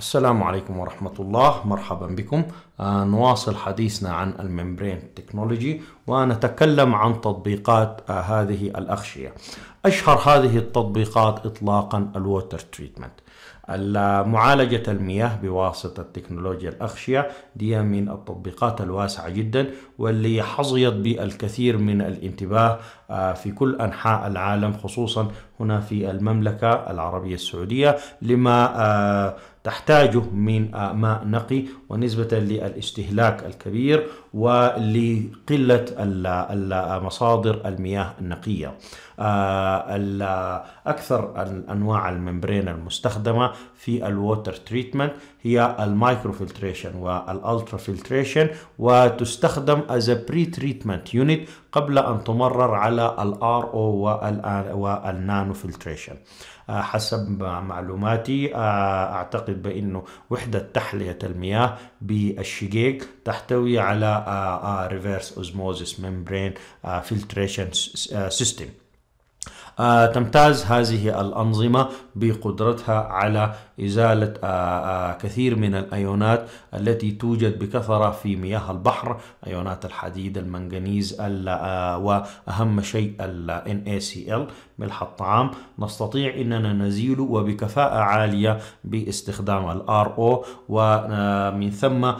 السلام عليكم ورحمة الله مرحبا بكم آه نواصل حديثنا عن الممبرين تكنولوجي ونتكلم عن تطبيقات آه هذه الأغشية أشهر هذه التطبيقات إطلاقا الووتر تريتمنت معالجة المياه بواسطة تكنولوجيا الأغشية دي من التطبيقات الواسعة جدا واللي حظيت بالكثير من الانتباه آه، في كل أنحاء العالم خصوصا هنا في المملكة العربية السعودية لما آه، تحتاجه من آه، ماء نقي ونسبة للاستهلاك الكبير ولقلة مصادر المياه النقية أكثر أنواع الممبرين المستخدمة المستخدمة في الووتر تريتمنت هي المايكروفلتريشن والالترافلتريشن وتستخدم as a pre-treatment unit قبل أن تمرر على ال RO والنانو فلتريشن حسب معلوماتي أعتقد بأنه وحدة تحلية المياه بالشقيق تحتوي على reverse osmosis membrane فلتريشن سيستم آه، تمتاز هذه الأنظمة بقدرتها على إزالة آه، آه، كثير من الأيونات التي توجد بكثرة في مياه البحر أيونات الحديد المنغنيز وأهم شيء ال NaCl ملح الطعام نستطيع أننا نزيله وبكفاءة عالية باستخدام الـ RO ومن ثم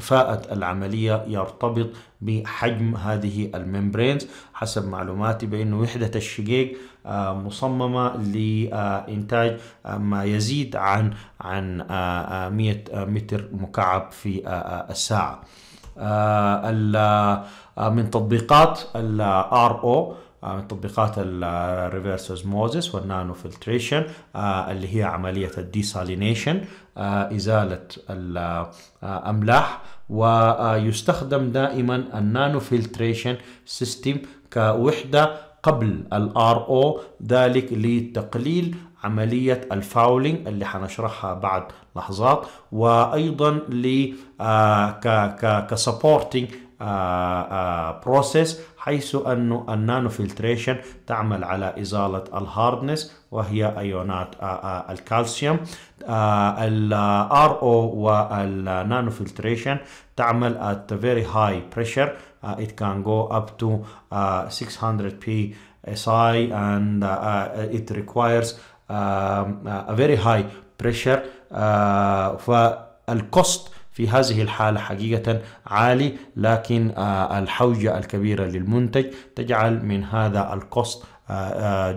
كفاءة العملية يرتبط بحجم هذه الممبرينز حسب معلوماتي بأن وحدة الشقيق آه، مصممة لإنتاج آه، ما يزيد عن عن 100 آه، متر مكعب في الساعة من تطبيقات الـ RO من آه، تطبيقات الريفرس اوزموزس والنانو فلتريشن اللي هي عمليه الديسالينيشن آه، ازاله الاملاح آه، ويستخدم دائما النانو فلتريشن سيستم كوحده قبل الار او ذلك لتقليل عمليه الفاولينج اللي حنشرحها بعد لحظات وايضا ل آه، ك بروسيس آه، آه، حيث أن النانو فلتريشن تعمل على إزالة الهاردنس وهي أيونات الكالسيوم الار او والنانو فلتريشن تعمل at very high pressure it can go up to 600 psi and it requires a very high pressure آه، فالكوست في هذه الحالة حقيقة عالي لكن آه، الحوجة الكبيرة للمنتج تجعل من هذا الكوست